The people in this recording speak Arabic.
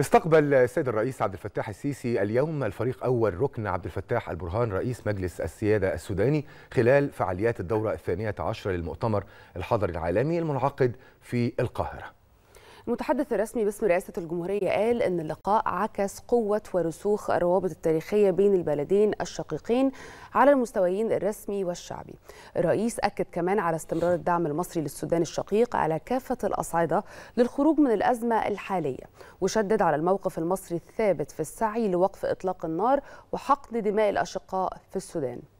استقبل السيد الرئيس عبد الفتاح السيسي اليوم الفريق أول ركن عبد الفتاح البرهان رئيس مجلس السيادة السوداني خلال فعاليات الدورة الثانية عشره للمؤتمر الحضري العالمي المنعقد في القاهرة المتحدث الرسمي باسم رئاسة الجمهورية قال أن اللقاء عكس قوة ورسوخ الروابط التاريخية بين البلدين الشقيقين على المستويين الرسمي والشعبي الرئيس أكد كمان على استمرار الدعم المصري للسودان الشقيق على كافة الأصعدة للخروج من الأزمة الحالية وشدد على الموقف المصري الثابت في السعي لوقف إطلاق النار وحقن دماء الأشقاء في السودان